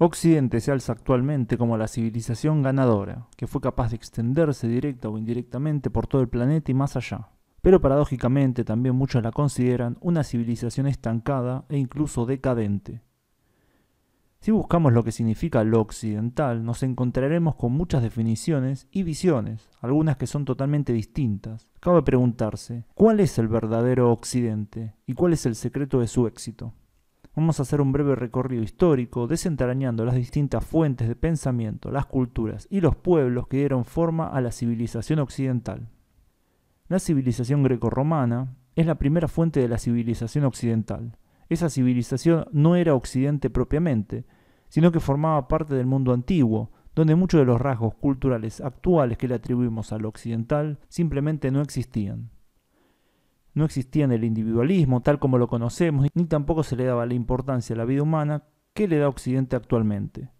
Occidente se alza actualmente como la civilización ganadora, que fue capaz de extenderse directa o indirectamente por todo el planeta y más allá. Pero paradójicamente también muchos la consideran una civilización estancada e incluso decadente. Si buscamos lo que significa lo occidental, nos encontraremos con muchas definiciones y visiones, algunas que son totalmente distintas. Cabe preguntarse, ¿cuál es el verdadero occidente y cuál es el secreto de su éxito? Vamos a hacer un breve recorrido histórico desentarañando las distintas fuentes de pensamiento, las culturas y los pueblos que dieron forma a la civilización occidental. La civilización grecorromana es la primera fuente de la civilización occidental. Esa civilización no era occidente propiamente, sino que formaba parte del mundo antiguo, donde muchos de los rasgos culturales actuales que le atribuimos al occidental simplemente no existían. No existían el individualismo tal como lo conocemos, ni tampoco se le daba la importancia a la vida humana que le da Occidente actualmente.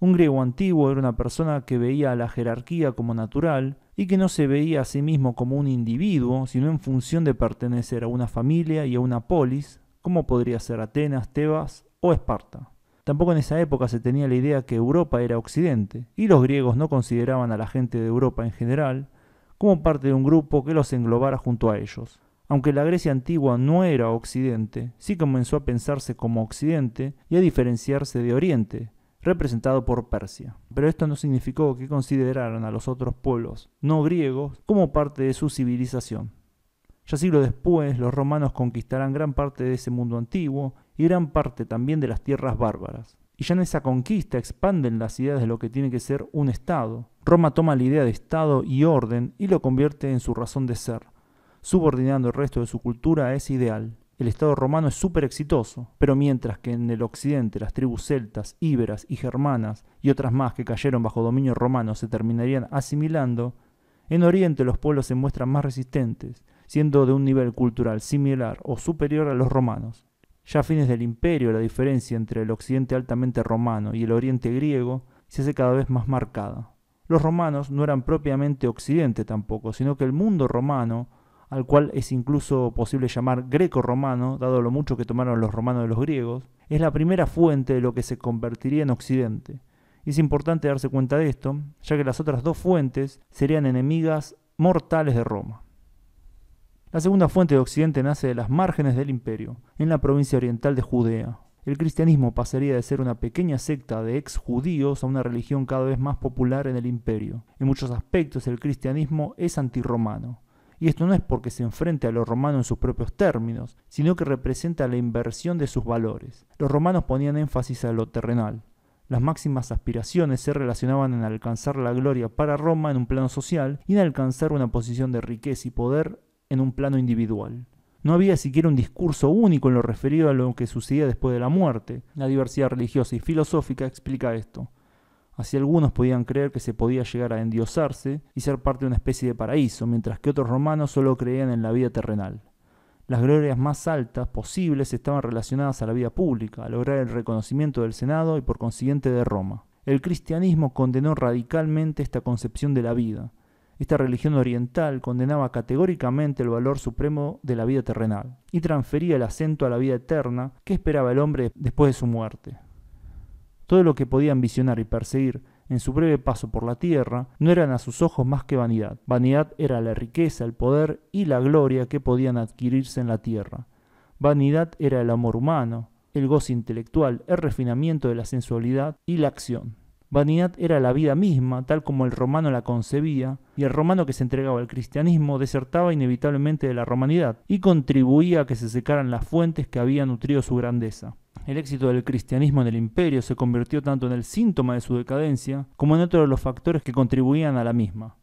Un griego antiguo era una persona que veía a la jerarquía como natural y que no se veía a sí mismo como un individuo, sino en función de pertenecer a una familia y a una polis, como podría ser Atenas, Tebas o Esparta. Tampoco en esa época se tenía la idea que Europa era Occidente, y los griegos no consideraban a la gente de Europa en general como parte de un grupo que los englobara junto a ellos. Aunque la Grecia antigua no era Occidente, sí comenzó a pensarse como Occidente y a diferenciarse de Oriente, representado por Persia. Pero esto no significó que consideraran a los otros pueblos no griegos como parte de su civilización. Ya siglos después, los romanos conquistarán gran parte de ese mundo antiguo y gran parte también de las tierras bárbaras. Y ya en esa conquista expanden las ideas de lo que tiene que ser un Estado. Roma toma la idea de Estado y orden y lo convierte en su razón de ser, subordinando el resto de su cultura es ideal. El Estado romano es súper exitoso, pero mientras que en el occidente las tribus celtas, íberas y germanas y otras más que cayeron bajo dominio romano se terminarían asimilando, en Oriente los pueblos se muestran más resistentes, siendo de un nivel cultural similar o superior a los romanos. Ya a fines del imperio la diferencia entre el occidente altamente romano y el oriente griego se hace cada vez más marcada. Los romanos no eran propiamente occidente tampoco, sino que el mundo romano al cual es incluso posible llamar greco-romano, dado lo mucho que tomaron los romanos de los griegos, es la primera fuente de lo que se convertiría en Occidente. Y Es importante darse cuenta de esto, ya que las otras dos fuentes serían enemigas mortales de Roma. La segunda fuente de Occidente nace de las márgenes del imperio, en la provincia oriental de Judea. El cristianismo pasaría de ser una pequeña secta de ex judíos a una religión cada vez más popular en el imperio. En muchos aspectos el cristianismo es antirromano. Y esto no es porque se enfrente a lo romano en sus propios términos, sino que representa la inversión de sus valores. Los romanos ponían énfasis a lo terrenal. Las máximas aspiraciones se relacionaban en alcanzar la gloria para Roma en un plano social y en alcanzar una posición de riqueza y poder en un plano individual. No había siquiera un discurso único en lo referido a lo que sucedía después de la muerte. La diversidad religiosa y filosófica explica esto. Así algunos podían creer que se podía llegar a endiosarse y ser parte de una especie de paraíso, mientras que otros romanos solo creían en la vida terrenal. Las glorias más altas posibles estaban relacionadas a la vida pública, a lograr el reconocimiento del Senado y por consiguiente de Roma. El cristianismo condenó radicalmente esta concepción de la vida. Esta religión oriental condenaba categóricamente el valor supremo de la vida terrenal y transfería el acento a la vida eterna que esperaba el hombre después de su muerte. Todo lo que podían visionar y perseguir en su breve paso por la tierra no eran a sus ojos más que vanidad. Vanidad era la riqueza, el poder y la gloria que podían adquirirse en la tierra. Vanidad era el amor humano, el goce intelectual, el refinamiento de la sensualidad y la acción. Vanidad era la vida misma, tal como el romano la concebía, y el romano que se entregaba al cristianismo desertaba inevitablemente de la romanidad y contribuía a que se secaran las fuentes que habían nutrido su grandeza. El éxito del cristianismo en el imperio se convirtió tanto en el síntoma de su decadencia como en otro de los factores que contribuían a la misma.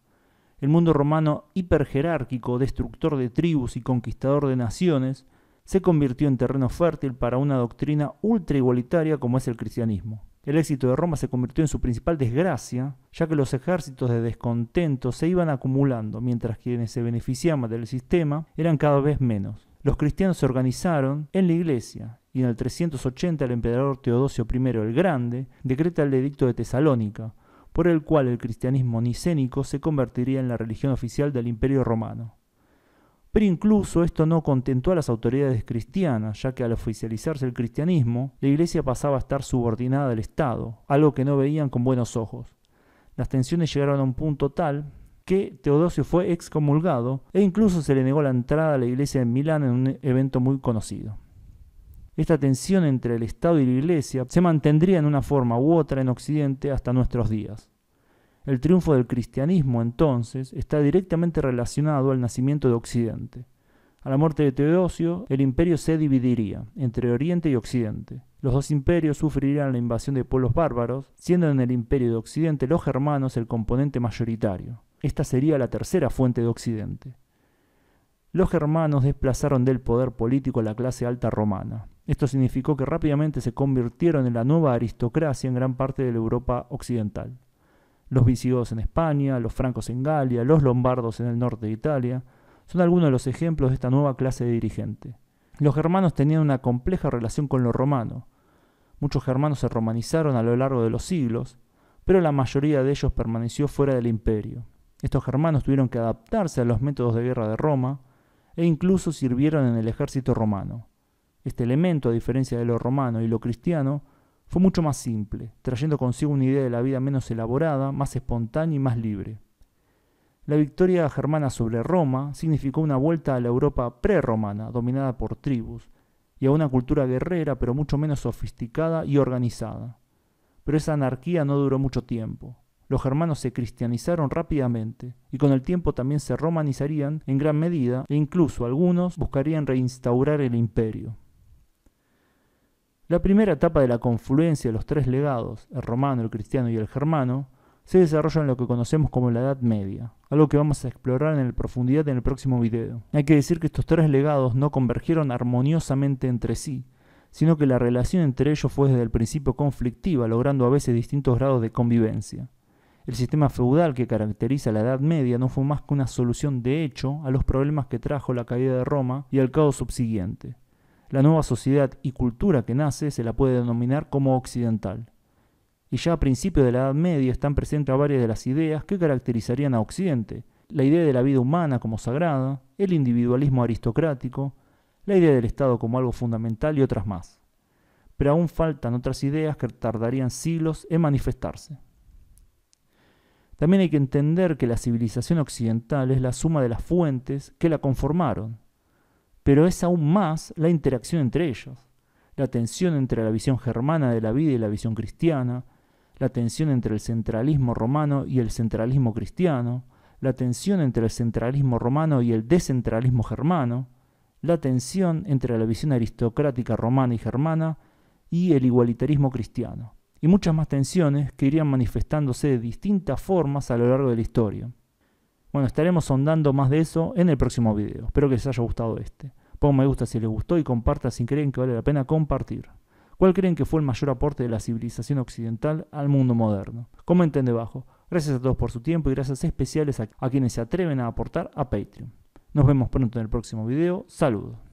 El mundo romano jerárquico, destructor de tribus y conquistador de naciones, se convirtió en terreno fértil para una doctrina ultra igualitaria como es el cristianismo. El éxito de Roma se convirtió en su principal desgracia, ya que los ejércitos de descontento se iban acumulando, mientras quienes se beneficiaban del sistema eran cada vez menos. Los cristianos se organizaron en la iglesia y en el 380 el emperador Teodosio I el Grande decreta el edicto de Tesalónica, por el cual el cristianismo nicénico se convertiría en la religión oficial del Imperio Romano. Pero incluso esto no contentó a las autoridades cristianas, ya que al oficializarse el cristianismo, la iglesia pasaba a estar subordinada al Estado, algo que no veían con buenos ojos. Las tensiones llegaron a un punto tal que Teodosio fue excomulgado e incluso se le negó la entrada a la iglesia de Milán en un evento muy conocido. Esta tensión entre el Estado y la Iglesia se mantendría en una forma u otra en Occidente hasta nuestros días. El triunfo del cristianismo entonces está directamente relacionado al nacimiento de Occidente. A la muerte de Teodosio, el imperio se dividiría entre Oriente y Occidente. Los dos imperios sufrirían la invasión de pueblos bárbaros, siendo en el imperio de Occidente los germanos el componente mayoritario. Esta sería la tercera fuente de Occidente. Los germanos desplazaron del poder político a la clase alta romana, esto significó que rápidamente se convirtieron en la nueva aristocracia en gran parte de la Europa occidental. Los visigodos en España, los francos en Galia, los lombardos en el norte de Italia, son algunos de los ejemplos de esta nueva clase de dirigente. Los germanos tenían una compleja relación con lo romano. Muchos germanos se romanizaron a lo largo de los siglos, pero la mayoría de ellos permaneció fuera del imperio. Estos germanos tuvieron que adaptarse a los métodos de guerra de Roma e incluso sirvieron en el ejército romano. Este elemento, a diferencia de lo romano y lo cristiano, fue mucho más simple, trayendo consigo una idea de la vida menos elaborada, más espontánea y más libre. La victoria germana sobre Roma significó una vuelta a la Europa prerromana, dominada por tribus, y a una cultura guerrera pero mucho menos sofisticada y organizada. Pero esa anarquía no duró mucho tiempo. Los germanos se cristianizaron rápidamente y con el tiempo también se romanizarían en gran medida e incluso algunos buscarían reinstaurar el imperio. La primera etapa de la confluencia de los tres legados, el romano, el cristiano y el germano, se desarrolla en lo que conocemos como la Edad Media, algo que vamos a explorar en profundidad en el próximo video. Hay que decir que estos tres legados no convergieron armoniosamente entre sí, sino que la relación entre ellos fue desde el principio conflictiva, logrando a veces distintos grados de convivencia. El sistema feudal que caracteriza la Edad Media no fue más que una solución de hecho a los problemas que trajo la caída de Roma y al caos subsiguiente. La nueva sociedad y cultura que nace se la puede denominar como occidental. Y ya a principios de la Edad Media están presentes varias de las ideas que caracterizarían a Occidente. La idea de la vida humana como sagrada, el individualismo aristocrático, la idea del Estado como algo fundamental y otras más. Pero aún faltan otras ideas que tardarían siglos en manifestarse. También hay que entender que la civilización occidental es la suma de las fuentes que la conformaron, pero es aún más la interacción entre ellos, la tensión entre la visión germana de la vida y la visión cristiana, la tensión entre el centralismo romano y el centralismo cristiano, la tensión entre el centralismo romano y el descentralismo germano, la tensión entre la visión aristocrática romana y germana y el igualitarismo cristiano, y muchas más tensiones que irían manifestándose de distintas formas a lo largo de la historia. Bueno, estaremos sondando más de eso en el próximo video. Espero que les haya gustado este. Pongan me gusta si les gustó y comparta si creen que vale la pena compartir. ¿Cuál creen que fue el mayor aporte de la civilización occidental al mundo moderno? Comenten debajo. Gracias a todos por su tiempo y gracias especiales a, a quienes se atreven a aportar a Patreon. Nos vemos pronto en el próximo video. Saludos.